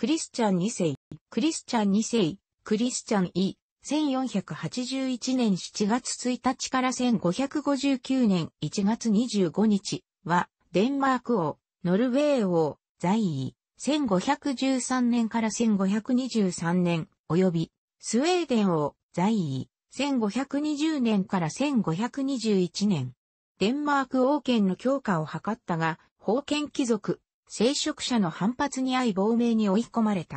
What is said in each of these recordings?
クリスチャン2世、クリスチャン2世、クリスチャン E、1481年7月1日から1559年1月25日は、デンマーク王、ノルウェー王、在位、1513年から1523年、及び、スウェーデン王、在位、1520年から1521年。デンマーク王権の強化を図ったが、封建貴族、聖職者の反発に遭い亡命に追い込まれた。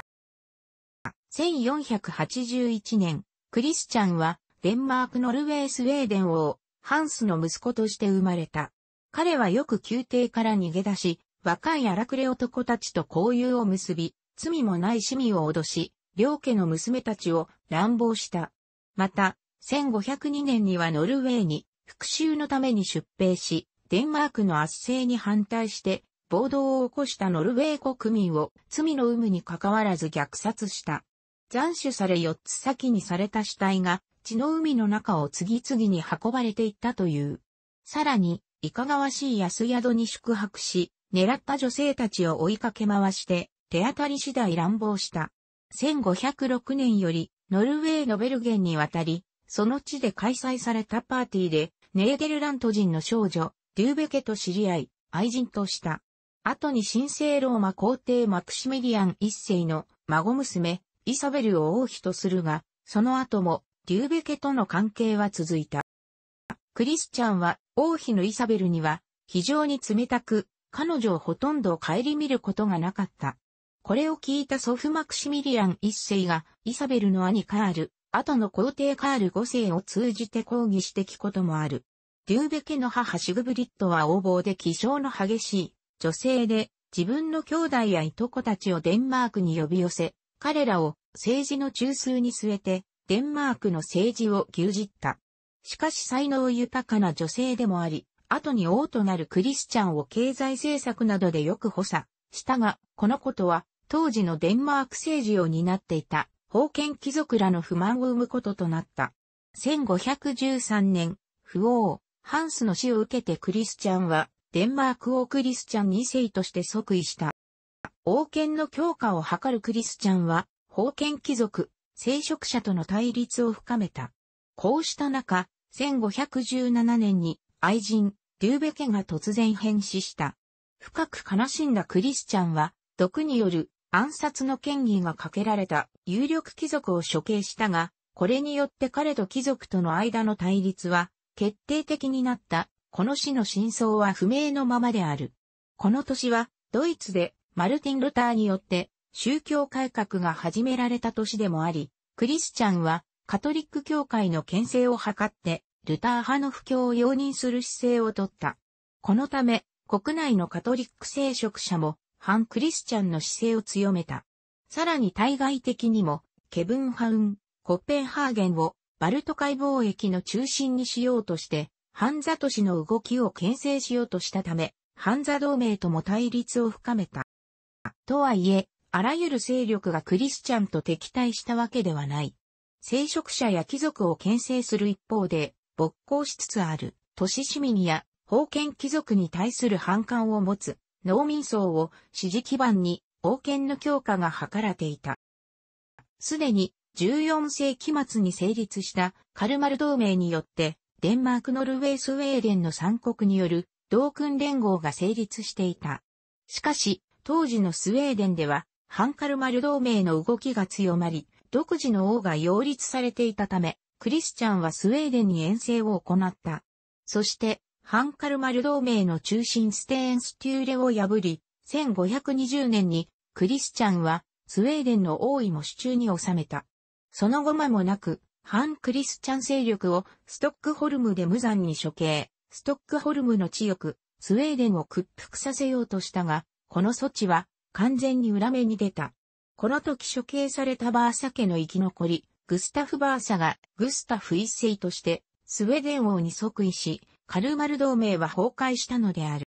1481年、クリスチャンは、デンマーク・ノルウェー・スウェーデン王、ハンスの息子として生まれた。彼はよく宮廷から逃げ出し、若い荒くれ男たちと交友を結び、罪もない市民を脅し、両家の娘たちを乱暴した。また、1502年にはノルウェーに復讐のために出兵し、デンマークの圧政に反対して暴動を起こしたノルウェー国民を罪の有無に関わらず虐殺した。斬首され四つ先にされた死体が血の海の中を次々に運ばれていったという。さらに、いかがわしい安宿に宿泊し、狙った女性たちを追いかけ回して、手当たり次第乱暴した。1506年より、ノルウェーのベルゲンに渡り、その地で開催されたパーティーで、ネーデルラント人の少女、デューベケと知り合い、愛人とした。後に神聖ローマ皇帝マクシミリアン一世の孫娘、イサベルを王妃とするが、その後も、リューベ家との関係は続いた。クリスチャンは、王妃のイサベルには、非常に冷たく、彼女をほとんど顧みることがなかった。これを聞いた祖父マクシミリアン一世が、イサベルの兄カール、後の皇帝カール五世を通じて抗議してきこともある。デューベ家の母シグブリッドは横暴で気性の激しい、女性で、自分の兄弟やいとこたちをデンマークに呼び寄せ、彼らを政治の中枢に据えて、デンマークの政治を牛耳った。しかし才能豊かな女性でもあり、後に王となるクリスチャンを経済政策などでよく補佐したが、このことは当時のデンマーク政治を担っていた封建貴族らの不満を生むこととなった。1513年、不王、ハンスの死を受けてクリスチャンはデンマーク王クリスチャン2世として即位した。王権の強化を図るクリスチャンは、封建貴族、聖職者との対立を深めた。こうした中、1517年に愛人、デューベ家が突然変死した。深く悲しんだクリスチャンは、毒による暗殺の権威がかけられた有力貴族を処刑したが、これによって彼と貴族との間の対立は決定的になったこの死の真相は不明のままである。この年は、ドイツでマルティン・ルターによって宗教改革が始められた年でもあり、クリスチャンはカトリック教会の牽制を図って、ルター派の布教を容認する姿勢をとった。このため、国内のカトリック聖職者も、反クリスチャンの姿勢を強めた。さらに対外的にも、ケブンハウン、コッペンハーゲンをバルト海貿易の中心にしようとして、ハンザ都市の動きを牽制しようとしたため、ハンザ同盟とも対立を深めた。とはいえ、あらゆる勢力がクリスチャンと敵対したわけではない。聖職者や貴族を牽制する一方で、勃興しつつある、都市市民や、封建貴族に対する反感を持つ、農民層を支持基盤に、王権の強化が図られていた。すでに、14世紀末に成立したカルマル同盟によって、デンマークノルウェースウェーデンの3国による同訓連合が成立していた。しかし、当時のスウェーデンでは、ハンカルマル同盟の動きが強まり、独自の王が擁立されていたため、クリスチャンはスウェーデンに遠征を行った。そして、ハンカルマル同盟の中心ステーンステューレを破り、1520年にクリスチャンはスウェーデンの王位も手中に収めた。その後間もなく、反クリスチャン勢力をストックホルムで無残に処刑、ストックホルムの地翼、スウェーデンを屈服させようとしたが、この措置は完全に裏目に出た。この時処刑されたバーサ家の生き残り、グスタフ・バーサがグスタフ一世としてスウェーデン王に即位し、カルマル同盟は崩壊したのである。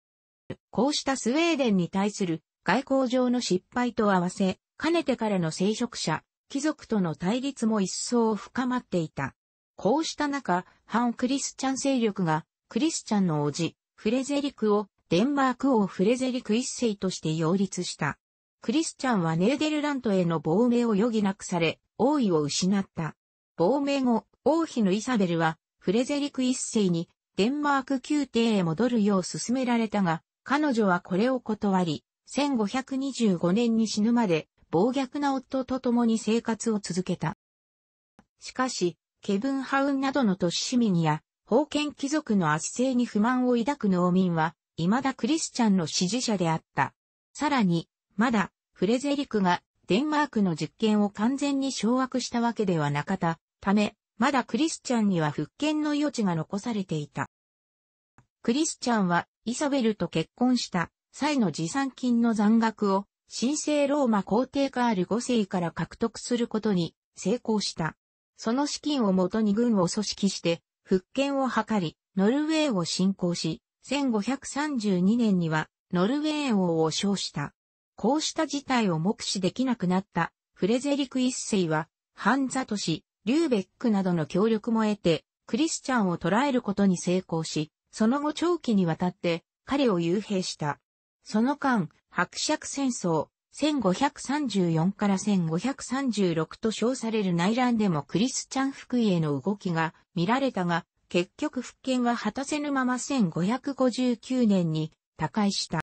こうしたスウェーデンに対する外交上の失敗と合わせ、かねてからの聖職者、貴族との対立も一層深まっていた。こうした中、反クリスチャン勢力が、クリスチャンの叔父、フレゼリクを、デンマーク王フレゼリク一世として擁立した。クリスチャンはネーデルラントへの亡命を余儀なくされ、王位を失った。亡命後、王妃のイサベルは、フレゼリク一世に、デンマーク宮廷へ戻るよう勧められたが、彼女はこれを断り、1525年に死ぬまで、暴虐な夫と共に生活を続けた。しかし、ケブン・ハウンなどの都市市民や、封建貴族の圧政に不満を抱く農民は、未だクリスチャンの支持者であった。さらに、まだ、フレゼリクがデンマークの実権を完全に掌握したわけではなかったため、まだクリスチャンには復権の余地が残されていた。クリスチャンはイサベルと結婚した際の持参金の残額を神聖ローマ皇帝カール5世から獲得することに成功した。その資金をもとに軍を組織して復権を図り、ノルウェーを侵攻し、1532年にはノルウェー王を称した。こうした事態を目視できなくなったフレゼリク一世は、ハンザト氏、リューベックなどの協力も得て、クリスチャンを捕らえることに成功し、その後長期にわたって彼を幽閉した。その間、伯爵戦争、1534から1536と称される内乱でもクリスチャン福井への動きが見られたが、結局復権は果たせぬまま1559年に他界した。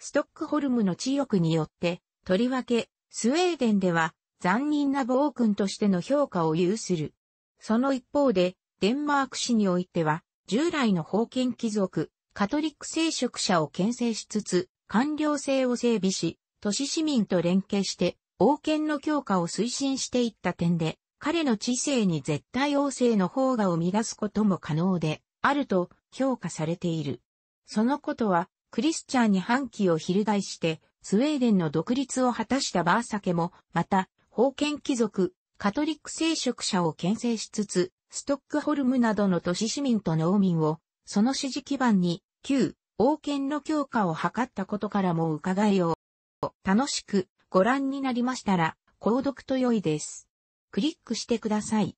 ストックホルムの地欲によって、とりわけ、スウェーデンでは残忍な暴君としての評価を有する。その一方で、デンマーク市においては、従来の封建貴族、カトリック聖職者を牽制しつつ、官僚制を整備し、都市市民と連携して、王権の強化を推進していった点で、彼の知性に絶対王政の方が生み出すことも可能で、あると評価されている。そのことは、クリスチャンに反旗を翻して、スウェーデンの独立を果たしたバーサケも、また、封建貴族、カトリック聖職者を牽制しつつ、ストックホルムなどの都市市民と農民を、その支持基盤に旧王権の強化を図ったことからも伺えよう。楽しくご覧になりましたら、購読と良いです。クリックしてください。